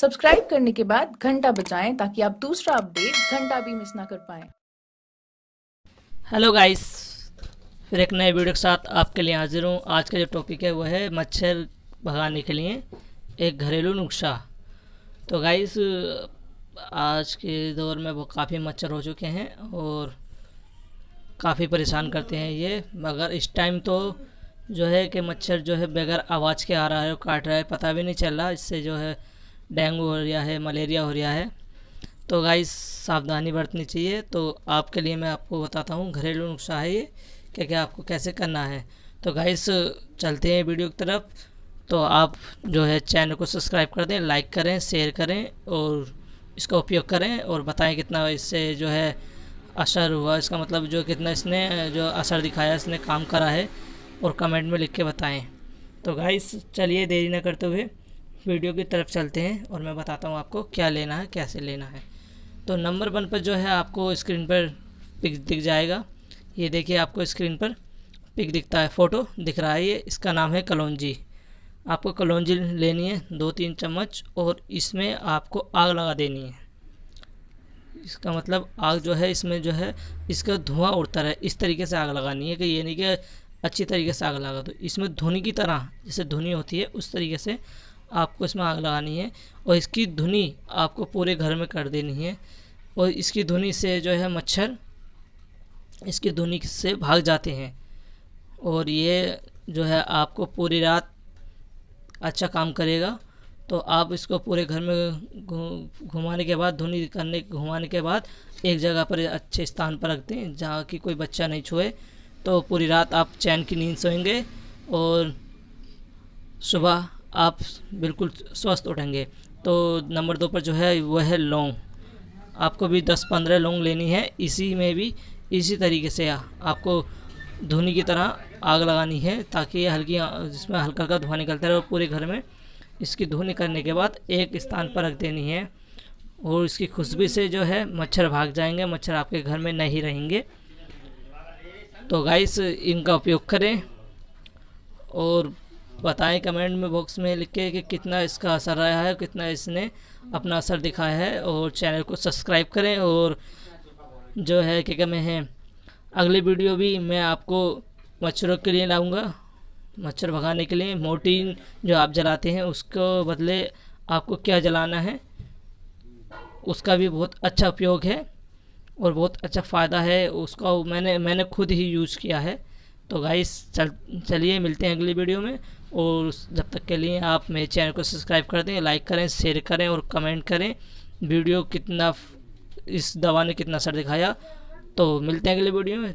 subscribe करने के बाद घंटा बचाएं ताकि आप दूसरा अपडेट घंटा भी मिस ना कर पाएं हेलो गाइस फिर एक नए वीडियो के साथ आपके लिए हाजिर हूँ आज का जो टॉपिक है वो है मच्छर भगाने के लिए एक घरेलू नुस्खा तो गाइस आज के दौर में वो काफ़ी मच्छर हो चुके हैं और काफ़ी परेशान करते हैं ये मगर इस टाइम तो जो है कि मच्छर जो है बगैर आवाज़ के आ रहा है और काट रहा है पता भी नहीं चल रहा इससे जो है डेंगू हो रहा है मलेरिया हो रहा है तो गाइस सावधानी बरतनी चाहिए तो आपके लिए मैं आपको बताता हूँ घरेलू नुस्खा है ये क्या क्या आपको कैसे करना है तो गाइस चलते हैं वीडियो की तरफ तो आप जो है चैनल को सब्सक्राइब कर दें लाइक करें शेयर करें और इसका उपयोग करें और बताएं कितना इससे जो है असर हुआ इसका मतलब जो कितना इसने जो असर दिखाया इसने काम करा है और कमेंट में लिख के बताएँ तो गाइस चलिए देरी ना करते हुए वीडियो की तरफ चलते हैं और मैं बताता हूँ आपको क्या लेना है कैसे लेना है तो नंबर वन पर जो है आपको स्क्रीन पर पिक दिख जाएगा ये देखिए आपको स्क्रीन पर पिक दिखता है फ़ोटो दिख रहा है ये इसका नाम है कलौजी आपको कलौजी लेनी है दो तीन चम्मच और इसमें आपको आग लगा देनी है इसका मतलब आग जो है इसमें जो है इसका धुआं उड़ता रहे इस तरीके से आग लगानी है कि ये नहीं कि अच्छी तरीके से आग लगा दो इसमें धुनी की तरह जैसे धुनी होती है उस तरीके से आपको इसमें आग लगानी है और इसकी धुनी आपको पूरे घर में कर देनी है और इसकी धुनी से जो है मच्छर इसकी धुनी से भाग जाते हैं और ये जो है आपको पूरी रात अच्छा काम करेगा तो आप इसको पूरे घर में घुमाने के बाद धुनी करने घुमाने के बाद एक जगह पर अच्छे स्थान पर रखते हैं जहाँ की कोई बच्चा नहीं छुए तो पूरी रात आप चैन की नींद सोएंगे और सुबह आप बिल्कुल स्वस्थ उठेंगे तो नंबर दो पर जो है वह है लौंग आपको भी दस पंद्रह लौंग लेनी है इसी में भी इसी तरीके से आपको धुनी की तरह आग लगानी है ताकि ये हल्की जिसमें हल्का हल्का धुआं निकलता रहे और पूरे घर में इसकी धुनी करने के बाद एक स्थान पर रख देनी है और इसकी खुशबू से जो है मच्छर भाग जाएंगे मच्छर आपके घर में नहीं रहेंगे तो गाइस इनका उपयोग करें और बताएं कमेंट में बॉक्स में लिख के कि कितना इसका असर रहा है कितना इसने अपना असर दिखाया है और चैनल को सब्सक्राइब करें और जो है क्या कमें हैं अगली वीडियो भी मैं आपको मच्छरों के लिए लाऊंगा मच्छर भगाने के लिए मोटीन जो आप जलाते हैं उसको बदले आपको क्या जलाना है उसका भी बहुत अच्छा उपयोग है और बहुत अच्छा फ़ायदा है उसका मैंने मैंने खुद ही यूज़ किया है तो गाइस चल चलिए मिलते हैं अगली वीडियो में और जब तक के लिए आप मेरे चैनल को सब्सक्राइब कर दें लाइक करें शेयर करें और कमेंट करें वीडियो कितना इस दवा ने कितना असर दिखाया तो मिलते हैं अगली वीडियो में